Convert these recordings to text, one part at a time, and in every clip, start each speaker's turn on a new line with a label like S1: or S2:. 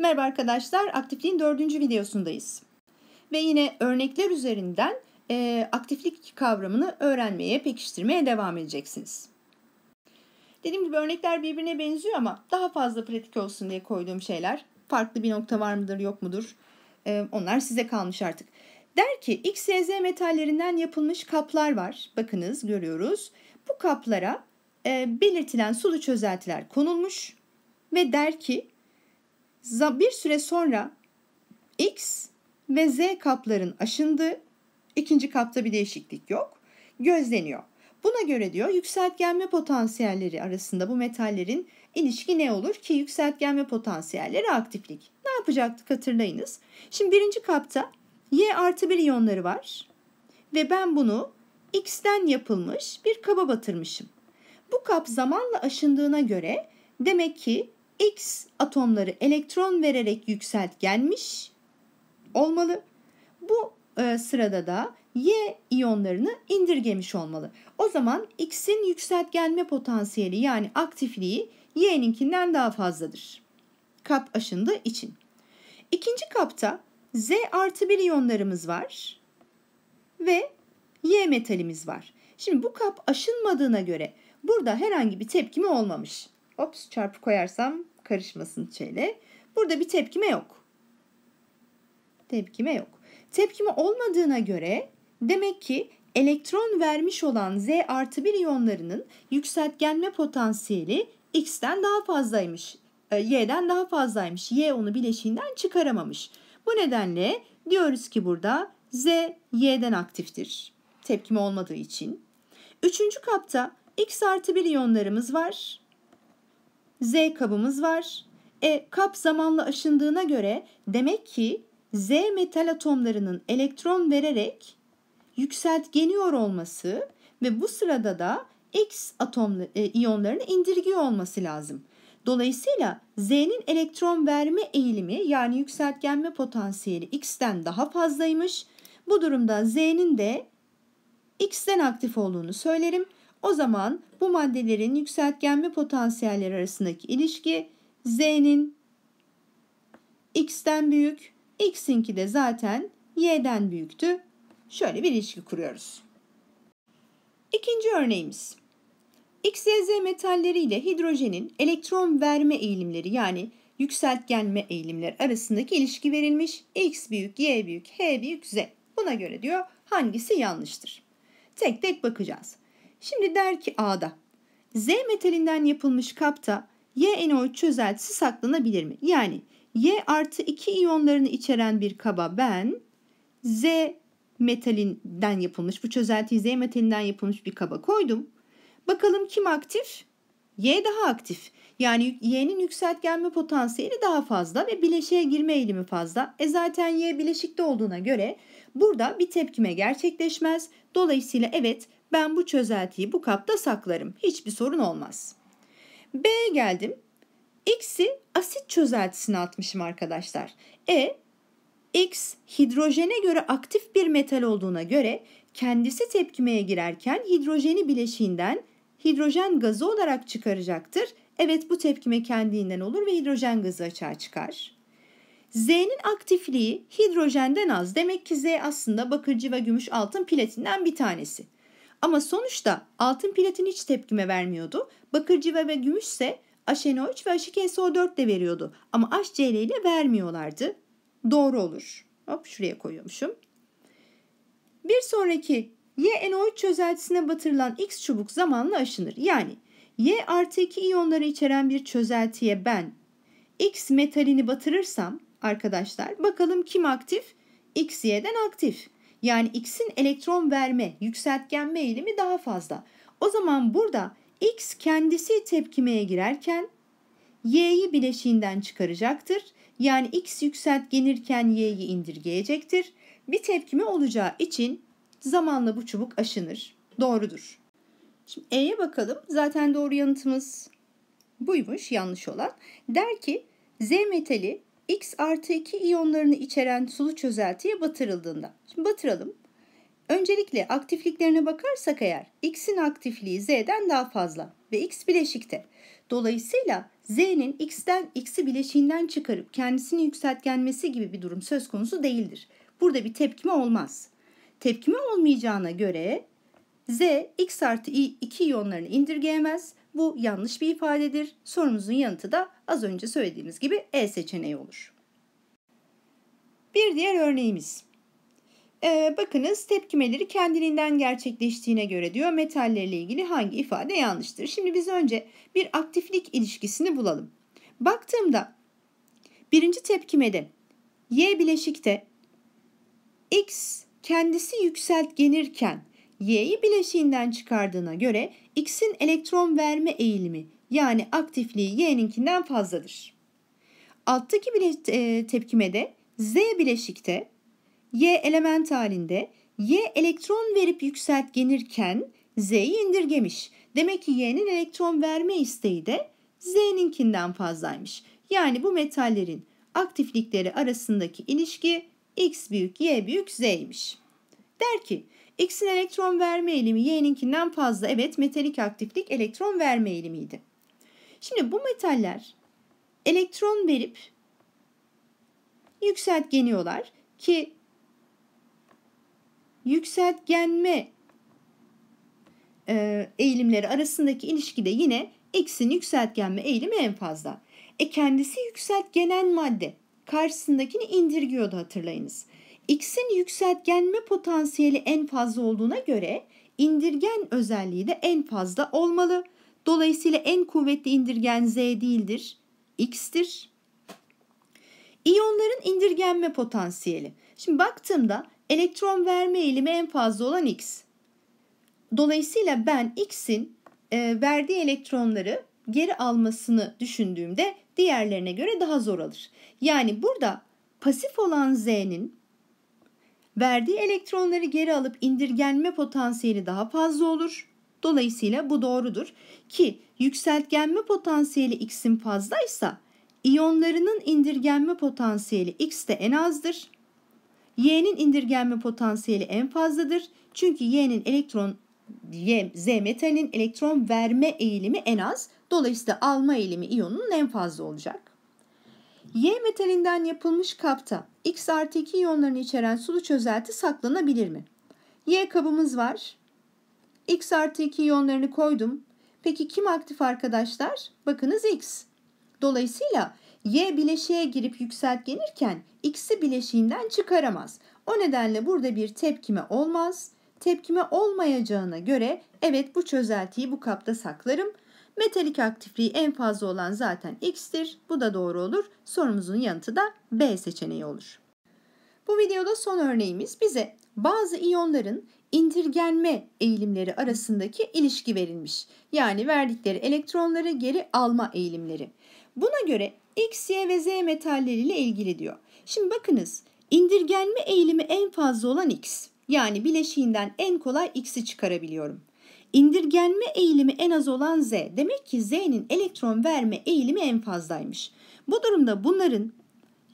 S1: Merhaba arkadaşlar, aktifliğin dördüncü videosundayız. Ve yine örnekler üzerinden e, aktiflik kavramını öğrenmeye, pekiştirmeye devam edeceksiniz. Dediğim gibi örnekler birbirine benziyor ama daha fazla pratik olsun diye koyduğum şeyler. Farklı bir nokta var mıdır, yok mudur? E, onlar size kalmış artık. Der ki X, metallerinden yapılmış kaplar var. Bakınız, görüyoruz. Bu kaplara e, belirtilen sulu çözeltiler konulmuş ve der ki bir süre sonra X ve Z kapların aşındığı, ikinci kapta bir değişiklik yok, gözleniyor. Buna göre diyor yükseltgenme potansiyelleri arasında bu metallerin ilişki ne olur ki yükseltgenme potansiyelleri aktiflik. Ne yapacaktık hatırlayınız. Şimdi birinci kapta Y artı bir iyonları var ve ben bunu X'ten yapılmış bir kaba batırmışım. Bu kap zamanla aşındığına göre demek ki X atomları elektron vererek yükselt gelmiş olmalı. Bu e, sırada da Y iyonlarını indirgemiş olmalı. O zaman X'in yükseltgenme potansiyeli yani aktifliği Y'ninkinden daha fazladır. Kap aşındığı için. İkinci kapta Z artı bir iyonlarımız var ve Y metalimiz var. Şimdi bu kap aşınmadığına göre burada herhangi bir tepkimi olmamış. Ops çarpı koyarsam karışmasın çele. Burada bir tepkime yok. Tepkime yok. Tepkime olmadığına göre demek ki elektron vermiş olan Z artı 1 iyonlarının yükseltgenme potansiyeli X'ten daha fazlaymış. E, Y'den daha fazlaymış. Y onu bileşiğinden çıkaramamış. Bu nedenle diyoruz ki burada Z Y'den aktiftir. Tepkime olmadığı için. Üçüncü kapta X artı 1 iyonlarımız var. Z kabımız var. E kap zamanla aşındığına göre demek ki Z metal atomlarının elektron vererek yükseltgeniyor olması ve bu sırada da X atom e, iyonlarını indirgiyor olması lazım. Dolayısıyla Z'nin elektron verme eğilimi yani yükseltgenme potansiyeli X'ten daha fazlaymış. Bu durumda Z'nin de X'ten aktif olduğunu söylerim. O zaman bu maddelerin yükseltgenme potansiyelleri arasındaki ilişki Z'nin X'ten büyük, X'inki de zaten Y'den büyüktü. Şöyle bir ilişki kuruyoruz. İkinci örneğimiz. XYZ metalleri ile hidrojenin elektron verme eğilimleri yani yükseltgenme eğilimleri arasındaki ilişki verilmiş. X büyük, Y büyük, H büyük, Z. Buna göre diyor hangisi yanlıştır? Tek tek bakacağız. Şimdi der ki A'da Z metalinden yapılmış kapta Y enol çözeltisi saklanabilir mi? Yani Y artı 2 iyonlarını içeren bir kaba ben Z metalinden yapılmış bu çözeltiyi Z metalinden yapılmış bir kaba koydum. Bakalım kim aktif? Y daha aktif. Yani Y'nin yükseltgenme potansiyeli daha fazla ve bileşiğe girme eğilimi fazla. E zaten Y bileşikte olduğuna göre burada bir tepkime gerçekleşmez. Dolayısıyla evet ben bu çözeltiyi bu kapta saklarım. Hiçbir sorun olmaz. B'ye geldim. X'i asit çözeltisine atmışım arkadaşlar. E, X hidrojene göre aktif bir metal olduğuna göre kendisi tepkimeye girerken hidrojeni bileşiğinden hidrojen gazı olarak çıkaracaktır. Evet bu tepkime kendinden olur ve hidrojen gazı açığa çıkar. Z'nin aktifliği hidrojenden az. Demek ki Z aslında bakır, civa, gümüş altın platinden bir tanesi. Ama sonuçta altın platin hiç tepkime vermiyordu. Bakır civa ve gümüşse aşeno3 ve h so 4 de veriyordu. Ama HCl ile vermiyorlardı. Doğru olur. Hop şuraya koyuyormuşum. Bir sonraki YNO3 çözeltisine batırılan X çubuk zamanla aşınır. Yani Y artı 2 iyonları içeren bir çözeltiye ben X metalini batırırsam arkadaşlar bakalım kim aktif? X, Y'den aktif. Yani x'in elektron verme, yükseltgenme eğilimi daha fazla. O zaman burada x kendisi tepkimeye girerken y'yi bileşiğinden çıkaracaktır. Yani x yükseltgenirken y'yi indirgeyecektir. Bir tepkime olacağı için zamanla bu çubuk aşınır. Doğrudur. Şimdi E'ye bakalım. Zaten doğru yanıtımız buymuş yanlış olan. Der ki Z metali X artı 2 iyonlarını içeren sulu çözeltiye batırıldığında. Şimdi batıralım. Öncelikle aktifliklerine bakarsak eğer X'in aktifliği Z'den daha fazla ve X bileşikte. Dolayısıyla Z'nin X'den X'i bileşiğinden çıkarıp kendisini yükseltgenmesi gibi bir durum söz konusu değildir. Burada bir tepkime olmaz. Tepkime olmayacağına göre Z, X artı i iki iyonlarını indirgeyemez. Bu yanlış bir ifadedir. Sorumuzun yanıtı da az önce söylediğimiz gibi E seçeneği olur. Bir diğer örneğimiz. Ee, bakınız tepkimeleri kendiliğinden gerçekleştiğine göre diyor metallerle ilgili hangi ifade yanlıştır? Şimdi biz önce bir aktiflik ilişkisini bulalım. Baktığımda birinci tepkimede Y bileşikte X kendisi yükseltgenirken Y'yi bileşiğinden çıkardığına göre X'in elektron verme eğilimi yani aktifliği Y'ninkinden fazladır. Alttaki bile, e, tepkimede Z bileşikte Y element halinde Y elektron verip yükseltgenirken Z'yi indirgemiş. Demek ki Y'nin elektron verme isteği de Z'ninkinden fazlaymış. Yani bu metallerin aktiflikleri arasındaki ilişki X büyük Y büyük Z'ymiş. Der ki X'in elektron verme eğilimi Y'ninkinden fazla. Evet metalik aktiflik elektron verme eğilimiydi. Şimdi bu metaller elektron verip yükseltgeniyorlar ki yükseltgenme e, eğilimleri arasındaki ilişkide yine X'in yükseltgenme eğilimi en fazla. E kendisi yükseltgenen madde. Karşısındakini indirgiyordu hatırlayınız. X'in yükseltgenme potansiyeli en fazla olduğuna göre indirgen özelliği de en fazla olmalı. Dolayısıyla en kuvvetli indirgen Z değildir, X'tir. İyonların indirgenme potansiyeli. Şimdi baktığımda elektron verme eğilimi en fazla olan X. Dolayısıyla ben X'in e, verdiği elektronları geri almasını düşündüğümde diğerlerine göre daha zor alır. Yani burada pasif olan Z'nin Verdiği elektronları geri alıp indirgenme potansiyeli daha fazla olur. Dolayısıyla bu doğrudur ki yükseltgenme potansiyeli x'in fazlaysa iyonlarının indirgenme potansiyeli x de en azdır. Y'nin indirgenme potansiyeli en fazladır. Çünkü Y'nin elektron y, Z metalin elektron verme eğilimi en az. Dolayısıyla alma eğilimi iyonunun en fazla olacak. Y metalinden yapılmış kapta X artı 2 iyonlarını içeren sulu çözelti saklanabilir mi? Y kabımız var. X artı 2 iyonlarını koydum. Peki kim aktif arkadaşlar? Bakınız X. Dolayısıyla Y bileşiğe girip yükseltgenirken X'i bileşiğinden çıkaramaz. O nedenle burada bir tepkime olmaz. Tepkime olmayacağına göre evet bu çözeltiyi bu kapta saklarım. Metalik aktifliği en fazla olan zaten X'tir. Bu da doğru olur. Sorumuzun yanıtı da B seçeneği olur. Bu videoda son örneğimiz bize bazı iyonların indirgenme eğilimleri arasındaki ilişki verilmiş. Yani verdikleri elektronları geri alma eğilimleri. Buna göre X, Y ve Z metalleriyle ilgili diyor. Şimdi bakınız indirgenme eğilimi en fazla olan X. Yani bileşiğinden en kolay X'i çıkarabiliyorum. İndirgenme eğilimi en az olan Z. Demek ki Z'nin elektron verme eğilimi en fazlaymış. Bu durumda bunların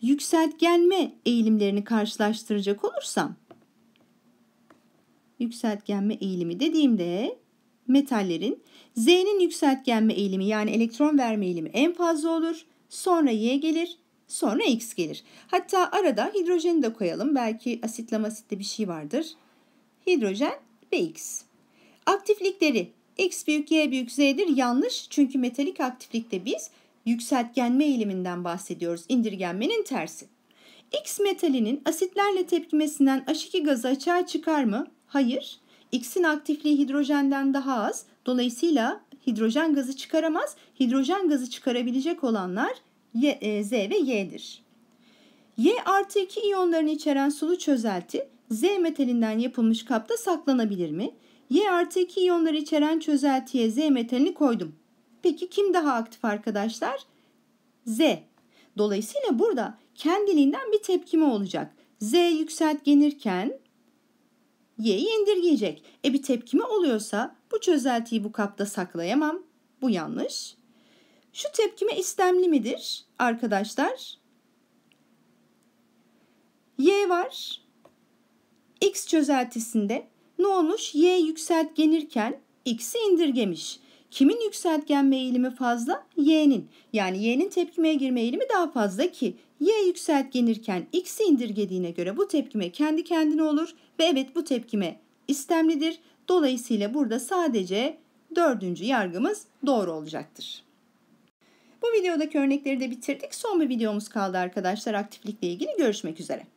S1: yükseltgenme eğilimlerini karşılaştıracak olursam yükseltgenme eğilimi dediğimde metallerin Z'nin yükseltgenme eğilimi yani elektron verme eğilimi en fazla olur. Sonra Y gelir. Sonra X gelir. Hatta arada hidrojeni de koyalım. Belki asitlamasitte bir şey vardır. Hidrojen ve X. Aktiflikleri x büyük y büyük z'dir yanlış çünkü metalik aktiflikte biz yükseltgenme eğiliminden bahsediyoruz indirgenmenin tersi. X metalinin asitlerle tepkimesinden H2 gazı açığa çıkar mı? Hayır. X'in aktifliği hidrojenden daha az. Dolayısıyla hidrojen gazı çıkaramaz. Hidrojen gazı çıkarabilecek olanlar y, e, Z ve Y'dir. Y artı 2 iyonlarını içeren sulu çözelti Z metalinden yapılmış kapta saklanabilir mi? Y artı 2 iyonları içeren çözeltiye Z metalini koydum. Peki kim daha aktif arkadaşlar? Z. Dolayısıyla burada kendiliğinden bir tepkime olacak. Z yükseltgenirken Y'yi indirgeyecek. E bir tepkime oluyorsa bu çözeltiyi bu kapta saklayamam. Bu yanlış. Şu tepkime istemli midir arkadaşlar? Y var. X çözeltisinde ne olmuş? Y yükseltgenirken x'i indirgemiş. Kimin yükseltgenme eğilimi fazla? Y'nin. Yani Y'nin tepkimeye girme eğilimi daha fazla ki Y yükseltgenirken x'i indirgediğine göre bu tepkime kendi kendine olur ve evet bu tepkime istemlidir. Dolayısıyla burada sadece dördüncü yargımız doğru olacaktır. Bu videodaki örnekleri de bitirdik. Son bir videomuz kaldı arkadaşlar aktiflikle ilgili. Görüşmek üzere.